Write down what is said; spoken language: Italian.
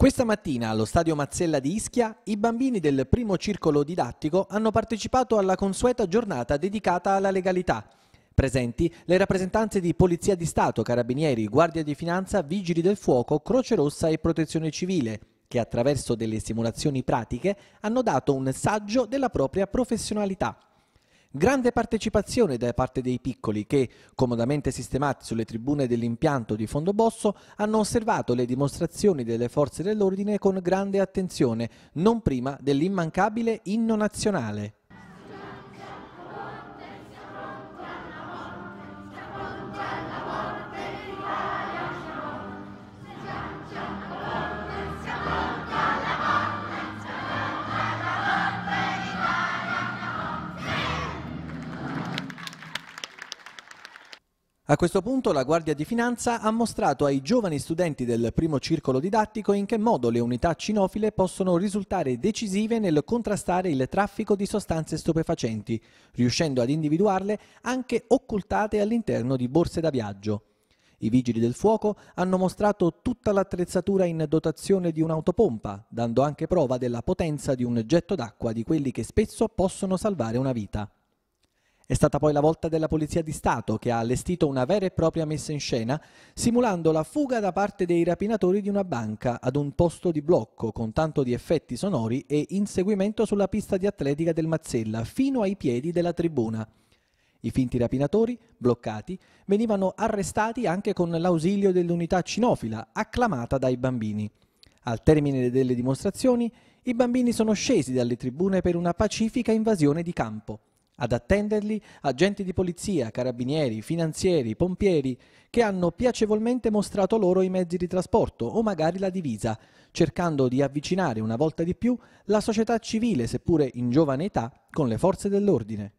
Questa mattina allo stadio Mazzella di Ischia i bambini del primo circolo didattico hanno partecipato alla consueta giornata dedicata alla legalità. Presenti le rappresentanze di Polizia di Stato, Carabinieri, Guardia di Finanza, Vigili del Fuoco, Croce Rossa e Protezione Civile, che attraverso delle simulazioni pratiche hanno dato un saggio della propria professionalità. Grande partecipazione da parte dei piccoli che, comodamente sistemati sulle tribune dell'impianto di Fondobosso, hanno osservato le dimostrazioni delle forze dell'ordine con grande attenzione, non prima dell'immancabile inno nazionale. A questo punto la Guardia di Finanza ha mostrato ai giovani studenti del primo circolo didattico in che modo le unità cinofile possono risultare decisive nel contrastare il traffico di sostanze stupefacenti, riuscendo ad individuarle anche occultate all'interno di borse da viaggio. I vigili del fuoco hanno mostrato tutta l'attrezzatura in dotazione di un'autopompa, dando anche prova della potenza di un getto d'acqua di quelli che spesso possono salvare una vita. È stata poi la volta della Polizia di Stato che ha allestito una vera e propria messa in scena simulando la fuga da parte dei rapinatori di una banca ad un posto di blocco con tanto di effetti sonori e inseguimento sulla pista di atletica del Mazzella fino ai piedi della tribuna. I finti rapinatori, bloccati, venivano arrestati anche con l'ausilio dell'unità cinofila, acclamata dai bambini. Al termine delle dimostrazioni, i bambini sono scesi dalle tribune per una pacifica invasione di campo. Ad attenderli agenti di polizia, carabinieri, finanzieri, pompieri, che hanno piacevolmente mostrato loro i mezzi di trasporto o magari la divisa, cercando di avvicinare una volta di più la società civile, seppure in giovane età, con le forze dell'ordine.